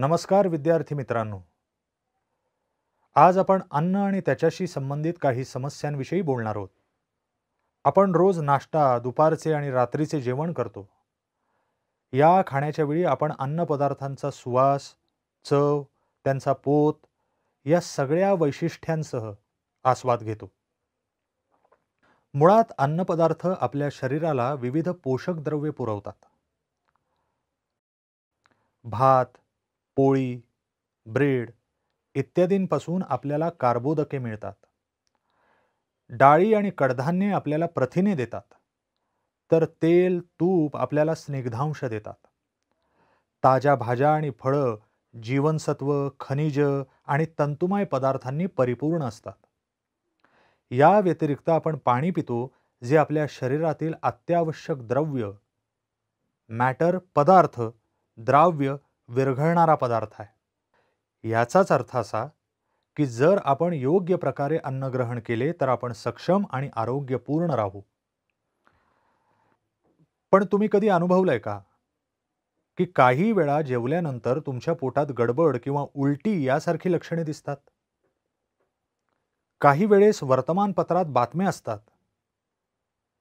नमस्कार विद्यार्थी मित्रांनो आज आपण अन्न आणि त्याच्याशी संबंधित काही समस्यांविषयी बोलणार आहोत आपण रोज नाश्ता दुपारचे आणि रात्रीचे जेवण करतो या खाण्याच्या वेळी आपण अन्न पदार्थांचा सुवास चव त्यांचा पोत या सगळ्या वैशिष्ट्यांसह आस्वाद घेतो मुळात अन्नपदार्थ आपल्या शरीराला विविध पोषक द्रव्ये पुरवतात भात पोळी ब्रेड इत्यादींपासून आपल्याला कार्बोदके मिळतात डाळी आणि कडधान्ये आपल्याला प्रथिने देतात तर तेल तूप आपल्याला स्निग्धांश देतात ताज्या भाज्या आणि फळं जीवनसत्व खनिज आणि तंतुमय पदार्थांनी परिपूर्ण असतात या व्यतिरिक्त आपण पाणी पितो जे आपल्या शरीरातील अत्यावश्यक द्रव्य मॅटर पदार्थ द्राव्य विरघळणारा पदार्थ आहे याचाच अर्थ असा की जर आपण योग्य प्रकारे अन्न ग्रहण केले तर आपण सक्षम आणि आरोग्यपूर्ण राहू पण तुम्ही कधी अनुभवलंय का की काही वेळा जेवल्यानंतर तुमच्या पोटात गडबड किंवा उलटी यासारखी लक्षणे दिसतात काही वेळेस वर्तमानपत्रात बातम्या असतात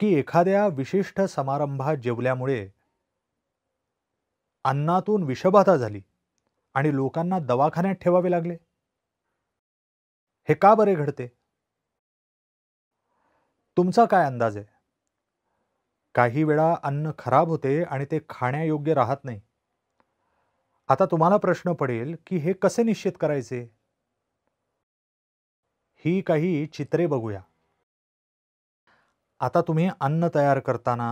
की एखाद्या विशिष्ट समारंभात जेवल्यामुळे अन्नातून विषबाधा झाली आणि लोकांना दवाखान्यात ठेवावे लागले हे का बरे घडते तुमचा काय अंदाज आहे काही वेळा अन्न खराब होते आणि ते खाण्यायोग्य राहत नाही आता तुम्हाला प्रश्न पडेल की हे कसे निश्चित करायचे ही काही चित्रे बघूया आता तुम्ही अन्न तयार करताना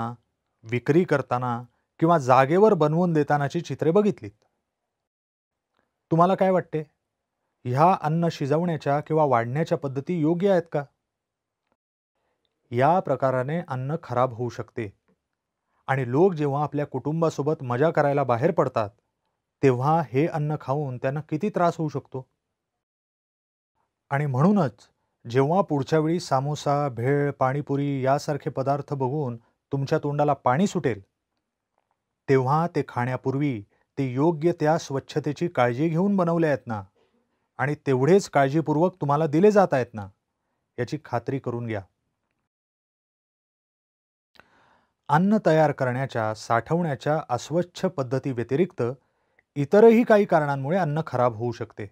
विक्री करताना किंवा जागेवर बनवून देतानाची चित्रे बघितलीत तुम्हाला काय वाटते ह्या अन्न शिजवण्याच्या किंवा वाढण्याच्या पद्धती योग्य आहेत का या प्रकाराने अन्न खराब होऊ शकते आणि लोक जेव्हा आपल्या कुटुंबासोबत मजा करायला बाहेर पडतात तेव्हा हे अन्न खाऊन त्यांना किती त्रास होऊ शकतो आणि म्हणूनच जेव्हा पुढच्या वेळी सामोसा भेळ पाणीपुरी यासारखे पदार्थ बघून तुमच्या तोंडाला पाणी सुटेल तेव्हा ते खाण्यापूर्वी ते योग्य त्या स्वच्छतेची काळजी घेऊन बनवले आहेत ना आणि तेवढेच काळजीपूर्वक तुम्हाला दिले जात आहेत ना याची खात्री करून घ्या अन्न तयार करण्याच्या साठवण्याच्या अस्वच्छ पद्धती व्यतिरिक्त इतरही काही कारणांमुळे अन्न खराब होऊ शकते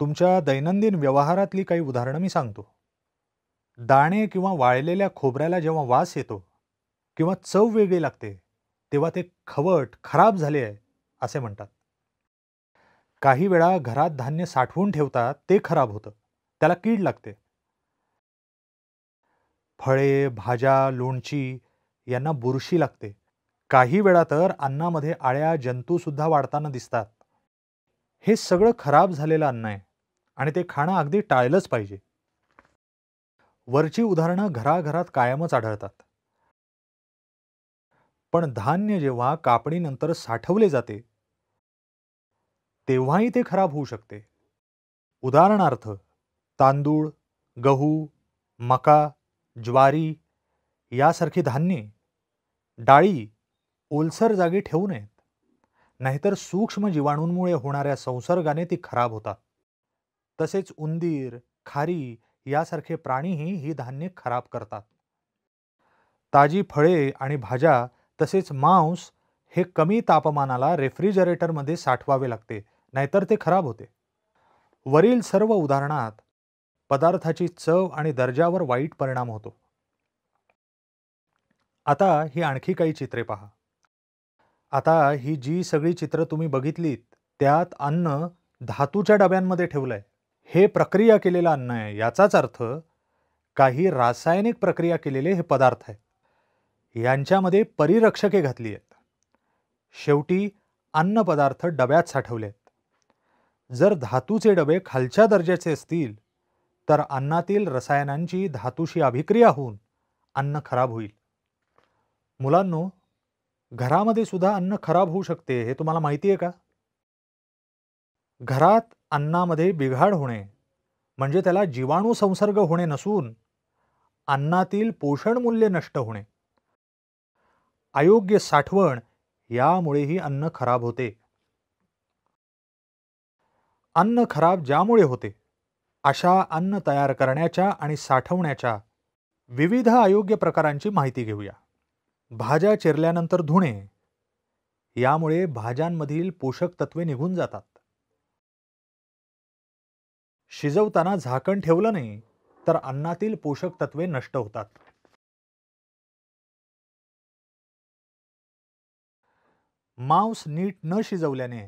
तुमच्या दैनंदिन व्यवहारातली काही उदाहरणं मी सांगतो दाणे किंवा वाळलेल्या खोबऱ्याला जेव्हा वास येतो किंवा चव वेगळी लागते तेव्हा ते खवट खराब झाले आहे असे म्हणतात काही वेळा घरात धान्य साठवून ठेवतात ते खराब होतं त्याला कीड लागते फळे भाज्या लोणची यांना बुरशी लागते काही वेळा तर अन्नामध्ये आळ्या जंतूसुद्धा वाढताना दिसतात हे सगळं खराब झालेलं अन्न आहे आणि ते खाणं अगदी टाळलंच पाहिजे वरची उदाहरणं घराघरात कायमच आढळतात पण धान्य जेव्हा कापणीनंतर साठवले जाते तेव्हाही ते खराब होऊ शकते उदाहरणार्थ तांदूळ गहू मका ज्वारी यासारखी धान्ये डाळी ओलसर जागी ठेवू नयेत नाहीतर सूक्ष्म जीवाणूंमुळे होणाऱ्या संसर्गाने ती खराब होतात तसेच उंदीर खारी यासारखे प्राणीही ही धान्ये खराब करतात ताजी फळे आणि भाज्या तसेच मांस हे कमी तापमानाला रेफ्रिजरेटरमध्ये साठवावे लागते नाहीतर ते खराब होते वरील सर्व उदाहरणात पदार्थाची चव आणि दर्जावर वाईट परिणाम होतो आता ही आणखी काही चित्रे पहा आता ही जी सगळी चित्र तुम्ही बघितलीत त्यात अन्न धातूच्या डब्यांमध्ये ठेवलं आहे हे प्रक्रिया केलेलं अन्न आहे याचाच अर्थ काही रासायनिक प्रक्रिया केलेले हे पदार्थ आहे यांच्यामध्ये परिरक्षके घातली आहेत शेवटी अन्नपदार्थ डब्यात साठवले आहेत जर धातूचे डबे खालच्या दर्जाचे असतील तर अन्नातील रसायनांची धातूशी अभिक्रिया होऊन अन्न खराब होईल मुलांनो घरामध्ये सुद्धा अन्न खराब होऊ शकते हे तुम्हाला माहिती आहे का घरात अन्नामध्ये बिघाड होणे म्हणजे त्याला जीवाणू संसर्ग होणे नसून अन्नातील पोषण मूल्य नष्ट होणे अयोग्य साठवण यामुळेही अन्न खराब होते अन्न खराब ज्यामुळे होते अशा अन्न तयार करण्याच्या आणि साठवण्याच्या विविध अयोग्य प्रकारांची माहिती घेऊया भाज्या चिरल्यानंतर धुणे यामुळे भाज्यांमधील पोषक तत्वे निघून जातात शिजवताना झाकण ठेवलं नाही तर अन्नातील पोषक तत्वे नष्ट होतात मांस नीट न शिजवल्याने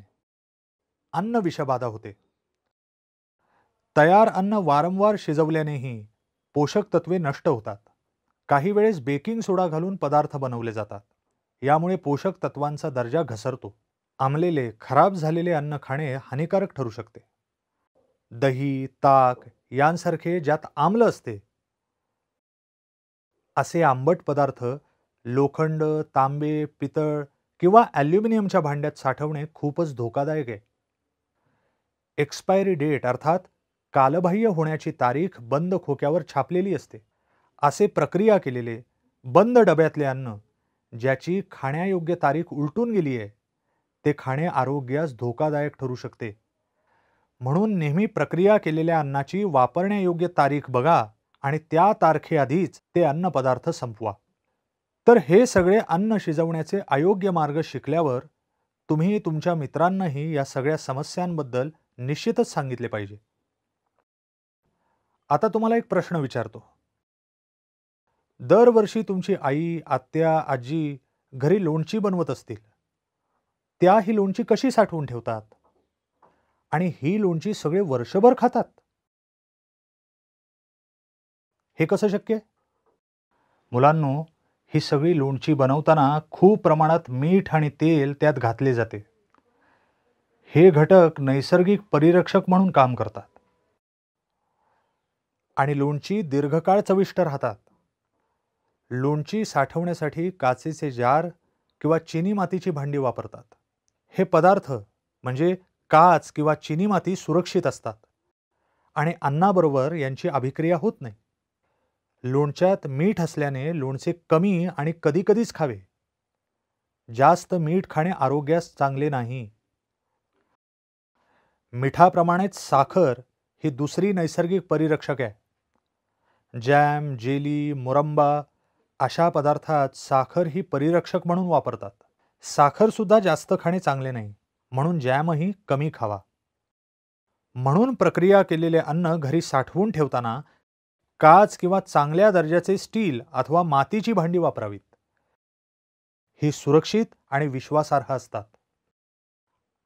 अन्न विषबाधा होते तयार अन्न वारंवार शिजवल्यानेही पोषक तत्वे नष्ट होतात काही वेळेस बेकिंग सोडा घालून पदार्थ बनवले जातात यामुळे पोषक तत्वांचा दर्जा घसरतो आमलेले खराब झालेले अन्न खाणे हानिकारक ठरू शकते दही ताक यांसारखे ज्यात आम्ल असते असे आंबट पदार्थ लोखंड तांबे पितळ किंवा ॲल्युमिनियमच्या भांड्यात साठवणे खूपच धोकादायक आहे एक्सपायरी डेट अर्थात कालबाह्य होण्याची तारीख बंद खोक्यावर छापलेली असते असे प्रक्रिया केलेले बंद डब्यातले अन्न ज्याची खाण्यायोग्य तारीख उलटून गेली आहे ते खाणे आरोग्यास धोकादायक ठरू शकते म्हणून नेहमी प्रक्रिया केलेल्या अन्नाची वापरण्यायोग्य तारीख बघा आणि त्या तारखेआधीच ते अन्नपदार्थ संपवा तर हे सगळे अन्न शिजवण्याचे अयोग्य मार्ग शिकल्यावर तुम्ही तुमच्या मित्रांनाही या सगळ्या समस्यांबद्दल निश्चितच सांगितले पाहिजे आता तुम्हाला एक प्रश्न विचारतो दरवर्षी तुमची आई आत्या आजी घरी लोणची बनवत असतील त्या ही लोणची कशी साठवून ठेवतात आणि ही लोणची सगळे वर्षभर खातात हे कसं शक्य मुलांनो ही सगळी लोणची बनवताना खूप प्रमाणात मीठ आणि तेल त्यात घातले जाते हे घटक नैसर्गिक परिरक्षक म्हणून काम करतात आणि लोणची दीर्घकाळ चविष्ट राहतात लोणची साठवण्यासाठी काचेचे जार किंवा चिनी मातीची भांडी वापरतात हे पदार्थ म्हणजे काच किंवा चिनी माती सुरक्षित असतात आणि अन्नाबरोबर यांची अभिक्रिया होत नाही लोणच्यात मीठ असल्याने लोणचे कमी आणि कधीकधीच खावे जास्त मीठ खाणे आरोग्यास चांगले नाही मिठाप्रमाणेच साखर ही दुसरी नैसर्गिक परिरक्षक आहे जॅम जेली मुरंबा अशा पदार्थात साखर ही परिरक्षक म्हणून वापरतात साखर सुद्धा जास्त खाणे चांगले नाही म्हणून जॅमही कमी खावा म्हणून प्रक्रिया केलेले अन्न घरी साठवून ठेवताना काच किंवा चांगल्या दर्जाचे स्टील अथवा मातीची भांडी वापरावीत ही सुरक्षित आणि विश्वासार्ह असतात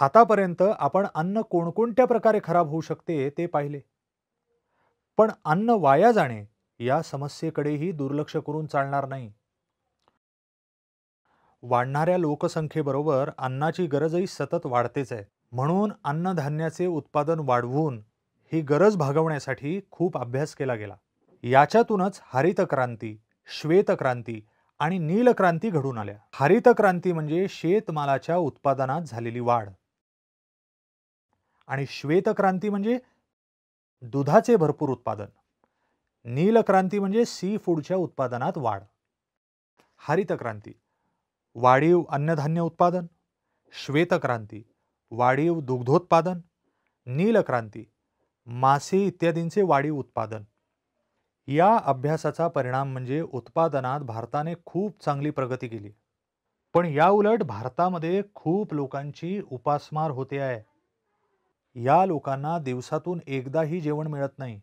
आतापर्यंत आपण अन्न कोणकोणत्या प्रकारे खराब होऊ शकते ते पाहिले पण अन्न वाया जाणे या समस्येकडेही दुर्लक्ष करून चालणार नाही वाढणाऱ्या लोकसंख्येबरोबर अन्नाची गरजही सतत वाढतेच आहे म्हणून अन्नधान्याचे उत्पादन वाढवून ही गरज भागवण्यासाठी खूप अभ्यास केला गेला याच्यातूनच हरित क्रांती श्वेत क्रांती आणि नील क्रांती घडून आल्या हरित क्रांती म्हणजे शेतमालाच्या उत्पादनात झालेली वाढ आणि श्वेत क्रांती म्हणजे दुधाचे भरपूर उत्पादन नील क्रांती म्हणजे सी फूडच्या उत्पादनात वाढ हरित क्रांती वाढीव अन्नधान्य उत्पादन श्वेत क्रांती वाढीव दुग्धोत्पादन नील क्रांती मासे इत्यादींचे वाढीव उत्पादन या अभ्यासाचा परिणाम म्हणजे उत्पादनात भारताने खूप चांगली प्रगती केली पण या उलट भारतामध्ये खूप लोकांची उपासमार होते आहे या लोकांना दिवसातून एकदाही जेवण मिळत नाही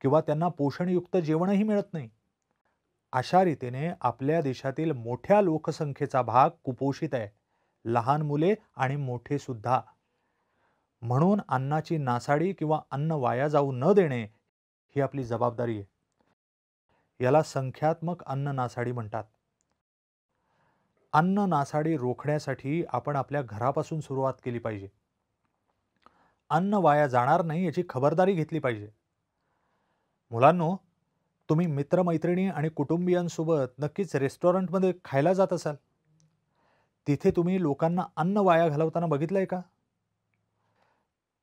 किंवा त्यांना पोषणयुक्त जेवणही मिळत नाही अशा रीतीने आपल्या देशातील मोठ्या लोकसंख्येचा भाग कुपोषित आहे लहान मुले आणि मोठे सुद्धा म्हणून अन्नाची नासाडी किंवा अन्न वाया जाऊ न देणे ही आपली जबाबदारी आहे याला संख्यात्मक अन्न नासाडी म्हणतात अन्न नासाडी रोखण्यासाठी आपण आपल्या घरापासून सुरुवात केली पाहिजे अन्न वाया जाणार नाही याची खबरदारी घेतली पाहिजे मुलांनो तुम्ही मित्रमैत्रिणी आणि कुटुंबियांसोबत नक्कीच रेस्टॉरंटमध्ये खायला जात असाल तिथे तुम्ही लोकांना अन्न वाया घालवताना बघितलं आहे का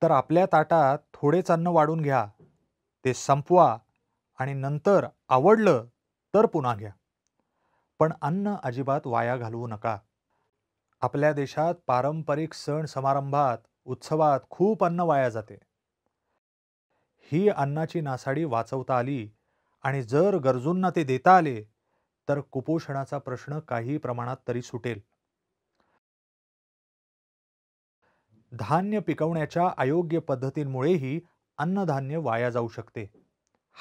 तर आपल्या ताटात थोडेच अन्न वाढून घ्या ते संपवा आणि नंतर आवडलं तर पुन्हा घ्या पण अन्न अजिबात वाया घालवू नका आपल्या देशात पारंपरिक सण समारंभात उत्सवात खूप अन्न वाया जाते ही अन्नाची नासाडी वाचवता आली आणि जर गरजूंना ते देता आले तर कुपोषणाचा प्रश्न काही प्रमाणात तरी सुटेल धान्य पिकवण्याच्या अयोग्य पद्धतींमुळेही अन्नधान्य वाया जाऊ शकते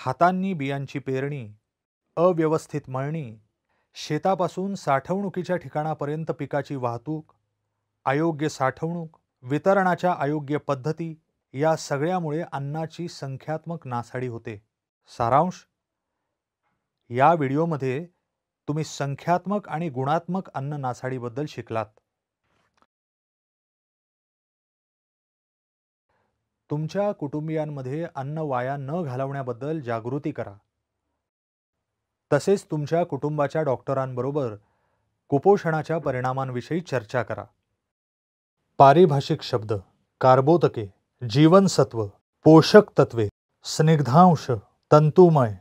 हातांनी बियांची पेरणी अव्यवस्थित मळणी शेतापासून साठवणुकीच्या ठिकाणापर्यंत पिकाची वाहतूक अयोग्य साठवणूक वितरणाच्या अयोग्य पद्धती या सगळ्यामुळे अन्नाची संख्यात्मक नासाडी होते सारांश या व्हिडिओमध्ये तुम्ही संख्यात्मक आणि गुणात्मक अन्न नासाडीबद्दल शिकलात तुमच्या कुटुंबियांमध्ये अन्न वाया न घालवण्याबद्दल जागृती करा तसेच तुमच्या कुटुंबाच्या डॉक्टरांबरोबर कुपोषणाच्या परिणामांविषयी चर्चा करा पारिभाषिक शब्द कार्बोदके जीवनसत्व पोषक तत्वे स्निग्धांश तंतुमय